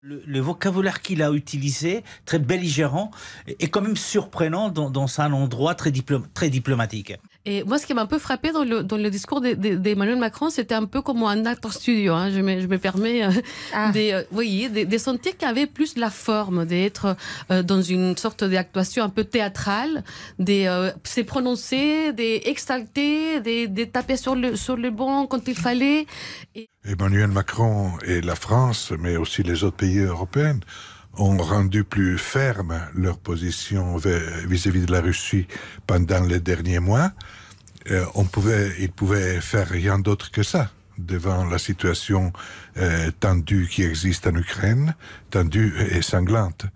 Le, vocabulaire qu'il a utilisé, très belligérant, est quand même surprenant dans, dans un endroit très, très diplomatique. Et moi, ce qui m'a un peu frappé dans le, discours d'Emmanuel Macron, c'était un peu comme un acteur studio. Hein. je, me, permets de euh, sentir ah. des, y euh, voyez, des, qui avaient plus la forme d'être euh, dans une sorte d'actuation un peu théâtrale, des s'est prononcé, des de des, taper sur le, sur le banc quand il fallait. Emmanuel Macron et la France, mais aussi les autres pays européens, ont rendu plus ferme leur position vis-à-vis de la Russie pendant les derniers mois, euh, on pouvait, ils pouvaient faire rien d'autre que ça devant la situation euh, tendue qui existe en Ukraine, tendue et sanglante.